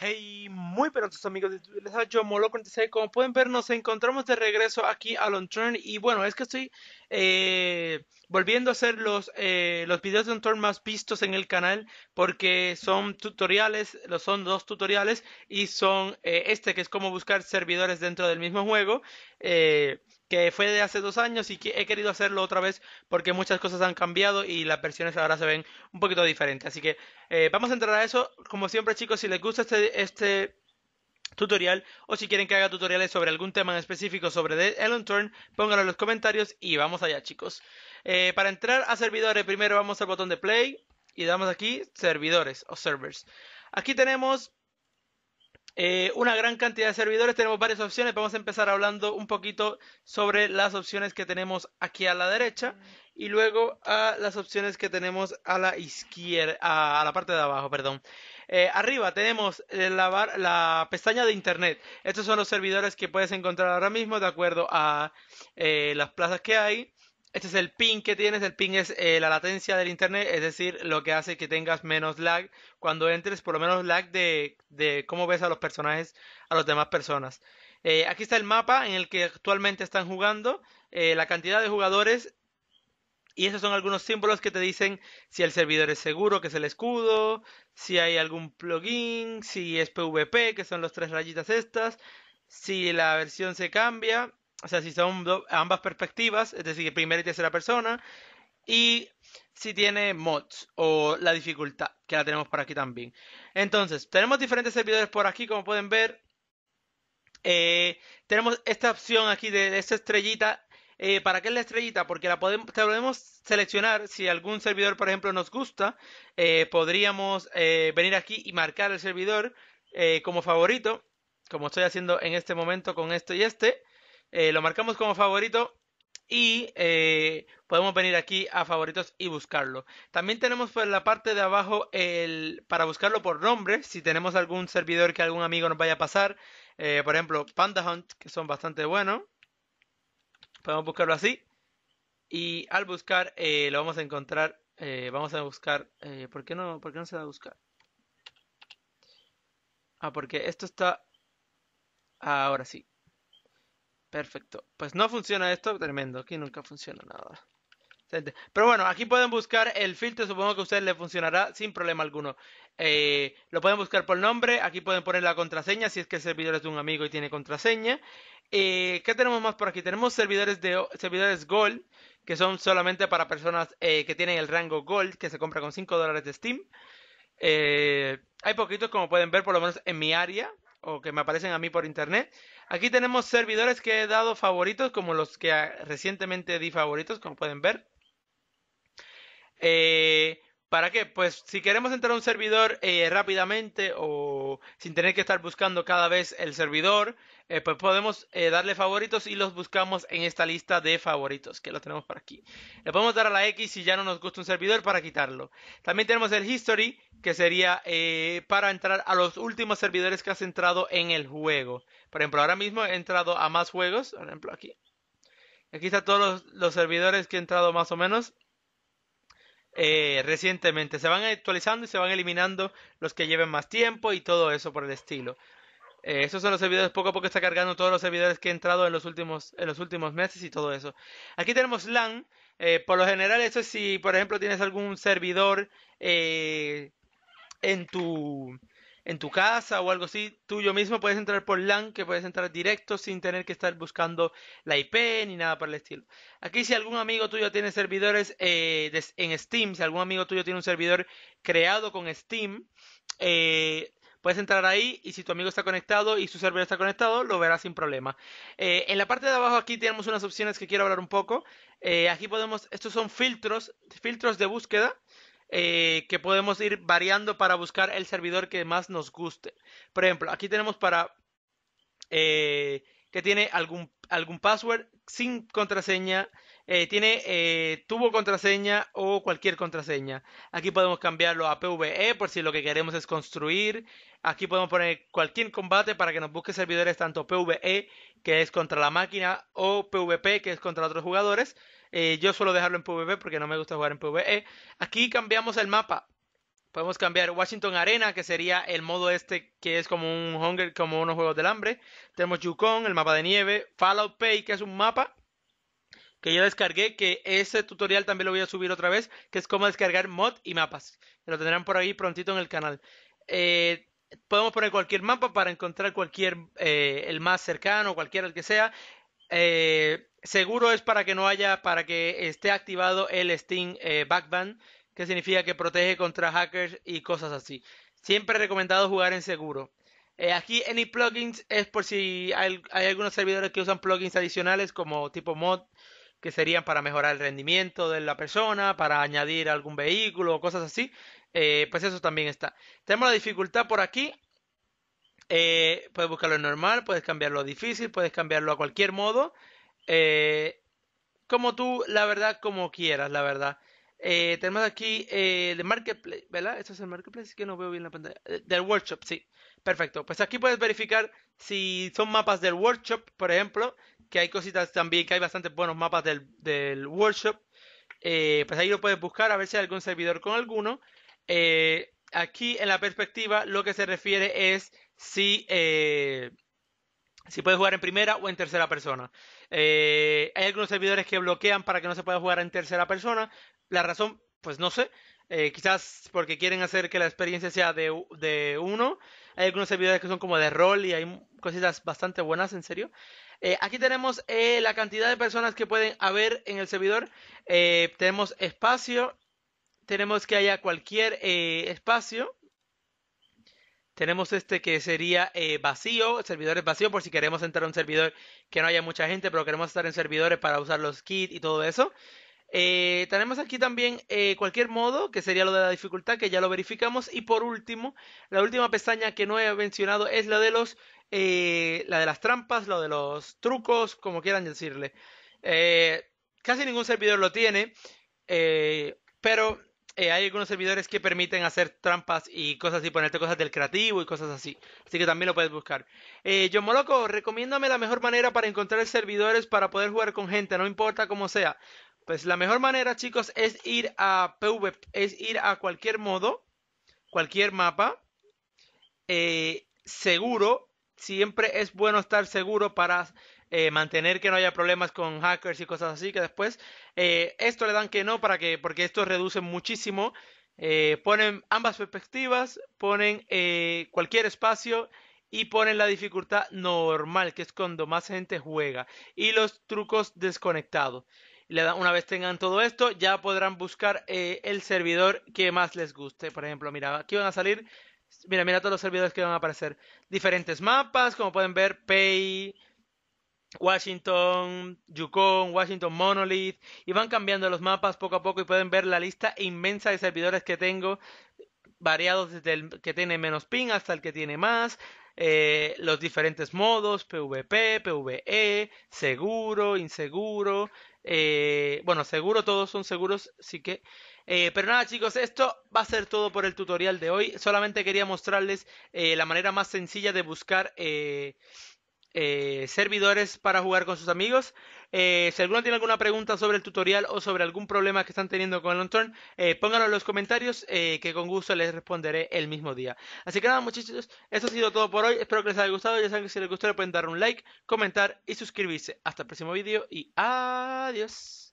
Hey, muy buenos amigos de YouTube, les ha yo Molo Como pueden ver, nos encontramos de regreso aquí a Long Y bueno, es que estoy eh, volviendo a hacer los, eh, los videos de Long más vistos en el canal. Porque son tutoriales, son dos tutoriales. Y son eh, este que es como buscar servidores dentro del mismo juego que fue de hace dos años y que he querido hacerlo otra vez porque muchas cosas han cambiado y las versiones ahora se ven un poquito diferentes. Así que eh, vamos a entrar a eso. Como siempre chicos, si les gusta este, este, tutorial o si quieren que haga tutoriales sobre algún tema en específico sobre The Elon Turn, pónganlo en los comentarios y vamos allá chicos. Eh, para entrar a servidores primero vamos al botón de play y damos aquí servidores o servers. Aquí tenemos eh, una gran cantidad de servidores, tenemos varias opciones. Vamos a empezar hablando un poquito sobre las opciones que tenemos aquí a la derecha y luego a las opciones que tenemos a la izquierda, a, la parte de abajo, perdón. Eh, arriba tenemos eh, la, la, pestaña de internet. Estos son los servidores que puedes encontrar ahora mismo de acuerdo a las plazas que hay. Este es el ping que tienes. El ping es eh, la latencia del internet, es decir, lo que hace que tengas menos lag cuando entres, por lo menos lag de, cómo ves a los personajes, a las demás personas. Eh, aquí está el mapa en el que actualmente están jugando, eh, la cantidad de jugadores. Y esos son algunos símbolos que te dicen si el servidor es seguro, que es el escudo, si hay algún plugin, si es PvP, que son los tres rayitas estas, si la versión se cambia, o sea, si son ambas perspectivas, es decir, primera y tercera persona, y si tiene mods o la dificultad, que la tenemos por aquí también. Entonces, tenemos diferentes servidores por aquí, como pueden ver. Eh, tenemos esta opción aquí de, esta estrellita. Eh, ¿Para qué es la estrellita? Porque la podemos, seleccionar. Si algún servidor, por ejemplo, nos gusta, eh, podríamos venir aquí y marcar el servidor como favorito, como estoy haciendo en este momento con este y este. Eh, lo marcamos como favorito y eh, podemos venir aquí a favoritos y buscarlo. También tenemos por pues, la parte de abajo el para buscarlo por nombre, si tenemos algún servidor que algún amigo nos vaya a pasar, eh, por ejemplo Panda Hunt, que son bastante buenos, podemos buscarlo así y al buscar lo vamos a encontrar, vamos a buscar, ¿por, qué no, ¿por qué no se va a buscar? Ah, porque esto está, ahora sí, Perfecto. Pues no funciona esto, tremendo. Aquí nunca funciona nada. Pero bueno, aquí pueden buscar el filtro, supongo que a ustedes le funcionará sin problema alguno. Eh, lo pueden buscar por nombre, aquí pueden poner la contraseña si es que el servidor es de un amigo y tiene contraseña. Eh, ¿Qué tenemos más por aquí? Tenemos servidores de servidores Gold, que son solamente para personas eh, que tienen el rango Gold, que se compra con 5 dólares de Steam. hay poquitos, como pueden ver, por lo menos en mi área o que me aparecen a mí por internet. Aquí tenemos servidores que he dado favoritos, como los que recientemente di favoritos, como pueden ver. Eh, ¿Para qué? Pues si queremos entrar a un servidor eh, rápidamente o sin tener que estar buscando cada vez el servidor, eh, pues podemos eh, darle favoritos y los buscamos en esta lista de favoritos que lo tenemos por aquí. Le podemos dar a la X si ya no nos gusta un servidor para quitarlo. También tenemos el History que sería eh, para entrar a los últimos servidores que has entrado en el juego. Por ejemplo, ahora mismo he entrado a más juegos. Por ejemplo, aquí. Aquí están todos los, servidores que he entrado más o menos. recientemente. Se van actualizando y se van eliminando los que lleven más tiempo y todo eso por el estilo. Eh, esos son los servidores, poco a poco está cargando todos los servidores que he entrado en los últimos, en los últimos meses y todo eso. Aquí tenemos LAN. Eh, por lo general, eso es si, por ejemplo, tienes algún servidor eh, en, tu, en tu casa o algo así, tú yo mismo puedes entrar por LAN, que puedes entrar directo sin tener que estar buscando la IP ni nada por el estilo. Aquí si algún amigo tuyo tiene servidores en Steam, si algún amigo tuyo tiene un servidor creado con Steam, eh, Puedes entrar ahí y si tu amigo está conectado y su servidor está conectado, lo verás sin problema. Eh, en la parte de abajo aquí tenemos unas opciones que quiero hablar un poco. Eh, aquí podemos, estos son filtros, filtros de búsqueda. Eh, que podemos ir variando para buscar el servidor que más nos guste. Por ejemplo, aquí tenemos para que tiene algún, algún password sin contraseña, eh, tiene eh, tubo, contraseña o cualquier contraseña. Aquí podemos cambiarlo a PvE por si lo que queremos es construir. Aquí podemos poner cualquier combate para que nos busque servidores tanto PvE, que es contra la máquina, o PvP, que es contra otros jugadores. Eh, yo suelo dejarlo en PvP porque no me gusta jugar en PvE. Aquí cambiamos el mapa. Podemos cambiar Washington Arena, que sería el modo este que es como un Hunger, como unos juegos del hambre. Tenemos Yukon, el mapa de nieve, Fallout Pay, que es un mapa que yo descargué, que ese tutorial también lo voy a subir otra vez, que es cómo descargar mod y mapas. lo tendrán por ahí prontito en el canal. Eh, podemos poner cualquier mapa para encontrar cualquier, eh, el más cercano, cualquiera el que sea. Eh, seguro es para que no haya, para que esté activado el Steam Backband, que significa que protege contra hackers y cosas así. Siempre recomendado jugar en seguro. aquí Any Plugins es por si hay, algunos servidores que usan plugins adicionales como tipo mod que serían para mejorar el rendimiento de la persona, para añadir algún vehículo o cosas así, eh, pues eso también está. Tenemos la dificultad por aquí. Eh, puedes buscarlo en normal, puedes cambiarlo a difícil, puedes cambiarlo a cualquier modo. Eh, como tú, la verdad, como quieras, la verdad. tenemos aquí el marketplace, ¿verdad? Esto es el marketplace, que no veo bien la pantalla. Del workshop, sí. Perfecto. Pues aquí puedes verificar si son mapas del workshop, por ejemplo, que hay cositas también, que hay bastantes buenos mapas del, del workshop. Eh, pues ahí lo puedes buscar a ver si hay algún servidor con alguno. Eh, aquí en la perspectiva lo que se refiere es si, eh, si puedes jugar en primera o en tercera persona. Eh, hay algunos servidores que bloquean para que no se pueda jugar en tercera persona. La razón, pues no sé. quizás porque quieren hacer que la experiencia sea de, de uno. Hay algunos servidores que son como de rol y hay cositas bastante buenas, en serio. Eh, aquí tenemos eh, la cantidad de personas que pueden haber en el servidor. Eh, tenemos espacio. Tenemos que haya cualquier espacio. Tenemos este que sería vacío, servidores vacío por si queremos entrar a un servidor que no haya mucha gente, pero queremos estar en servidores para usar los kits y todo eso. Eh, tenemos aquí también eh, cualquier modo, que sería lo de la dificultad, que ya lo verificamos. Y por último, la última pestaña que no he mencionado es la de los eh, la de las trampas, lo de los trucos, como quieran decirle. casi ningún servidor lo tiene, pero hay algunos servidores que permiten hacer trampas y cosas así, ponerte cosas del creativo y cosas así. Así que también lo puedes buscar. Eh, John Moloco, recomiéndame la mejor manera para encontrar servidores para poder jugar con gente, no importa cómo sea. Pues la mejor manera, chicos, es ir a PV, es ir a cualquier modo, cualquier mapa, eh, seguro. Siempre es bueno estar seguro para eh, mantener que no haya problemas con hackers y cosas así. Que después eh, esto le dan que no para que, porque esto reduce muchísimo. ponen ambas perspectivas, ponen cualquier espacio y ponen la dificultad normal, que es cuando más gente juega, y los trucos desconectados una vez tengan todo esto, ya podrán buscar eh, el servidor que más les guste. Por ejemplo, mira, aquí van a salir. Mira, mira todos los servidores que van a aparecer. Diferentes mapas, como pueden ver, Pay, Washington, Yukon, Washington Monolith. Y van cambiando los mapas poco a poco y pueden ver la lista inmensa de servidores que tengo variados desde el que tiene menos ping hasta el que tiene más, eh, los diferentes modos, PvP, PvE, seguro, inseguro. Eh, bueno, seguro, todos son seguros, sí que... Eh, pero nada chicos, esto va a ser todo por el tutorial de hoy. Solamente quería mostrarles la manera más sencilla de buscar eh, servidores para jugar con sus amigos. Eh, si alguno tiene alguna pregunta sobre el tutorial o sobre algún problema que están teniendo con el on-turn, eh, pónganlo en los comentarios que con gusto les responderé el mismo día. Así que nada muchachos, eso ha sido todo por hoy. Espero que les haya gustado. Ya saben que si les gustó le pueden dar un like, comentar y suscribirse. Hasta el próximo vídeo y adiós.